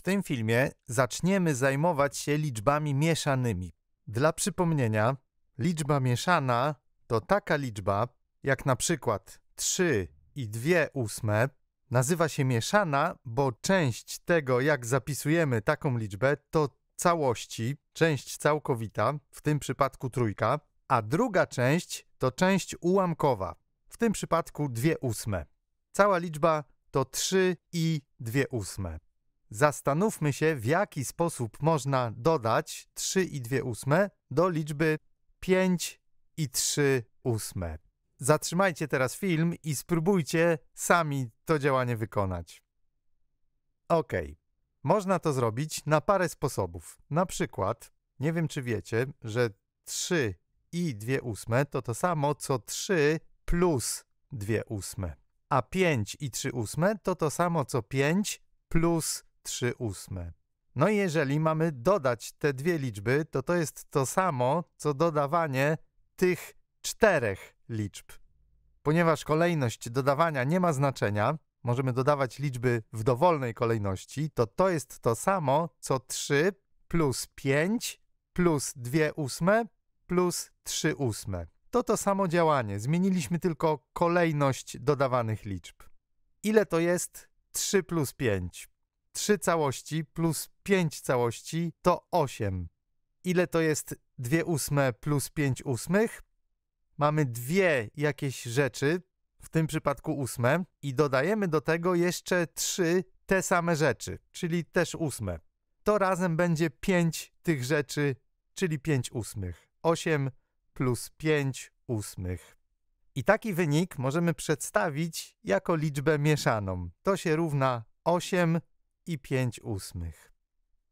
W tym filmie zaczniemy zajmować się liczbami mieszanymi. Dla przypomnienia, liczba mieszana to taka liczba, jak na przykład 3 i 2 ósme, nazywa się mieszana, bo część tego, jak zapisujemy taką liczbę, to całości, część całkowita, w tym przypadku trójka, a druga część to część ułamkowa, w tym przypadku 2 ósme. Cała liczba to 3 i 2 ósme. Zastanówmy się, w jaki sposób można dodać 3 i 2 ósme do liczby 5 i 3 ósme. Zatrzymajcie teraz film i spróbujcie sami to działanie wykonać. Ok, można to zrobić na parę sposobów. Na przykład, nie wiem czy wiecie, że 3 i 2 ósme to to samo co 3 plus 2 ósme, a 5 i 3 ósme to to samo co 5 plus 3 ósme. No i jeżeli mamy dodać te dwie liczby, to to jest to samo, co dodawanie tych czterech liczb. Ponieważ kolejność dodawania nie ma znaczenia, możemy dodawać liczby w dowolnej kolejności, to to jest to samo, co 3 plus 5 plus 2 ósme plus 3 ósme. To to samo działanie, zmieniliśmy tylko kolejność dodawanych liczb. Ile to jest 3 plus 5? 3 całości plus 5 całości to 8. Ile to jest 2 ósme plus 5 ósmych? Mamy dwie jakieś rzeczy, w tym przypadku ósme, i dodajemy do tego jeszcze trzy te same rzeczy, czyli też ósme. To razem będzie 5 tych rzeczy, czyli 5 ósmych. 8 plus 5 ósmych. I taki wynik możemy przedstawić jako liczbę mieszaną. To się równa 8 i 5 ósmych.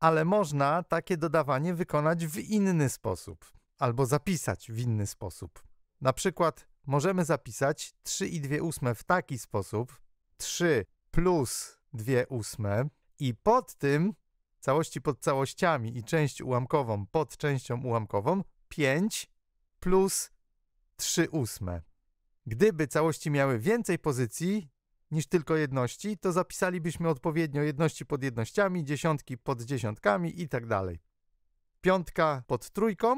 Ale można takie dodawanie wykonać w inny sposób, albo zapisać w inny sposób. Na przykład możemy zapisać 3 i 2 ósme w taki sposób, 3 plus 2 ósme i pod tym, całości pod całościami i część ułamkową pod częścią ułamkową, 5 plus 3 ósme. Gdyby całości miały więcej pozycji niż tylko jedności, to zapisalibyśmy odpowiednio jedności pod jednościami, dziesiątki pod dziesiątkami i tak dalej. Piątka pod trójką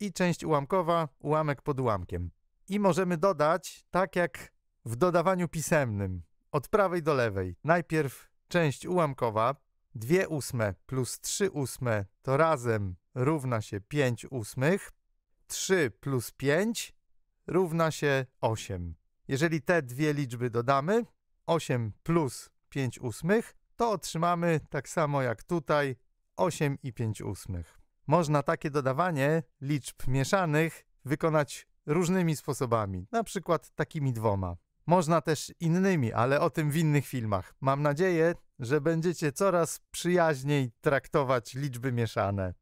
i część ułamkowa, ułamek pod ułamkiem. I możemy dodać, tak jak w dodawaniu pisemnym, od prawej do lewej. Najpierw część ułamkowa, 2 ósme plus 3 ósme to razem równa się 5 ósmych, 3 plus 5 równa się 8. Jeżeli te dwie liczby dodamy, 8 plus 5 ósmych, to otrzymamy tak samo jak tutaj 8 i 5 ósmych. Można takie dodawanie liczb mieszanych wykonać różnymi sposobami, na przykład takimi dwoma. Można też innymi, ale o tym w innych filmach. Mam nadzieję, że będziecie coraz przyjaźniej traktować liczby mieszane.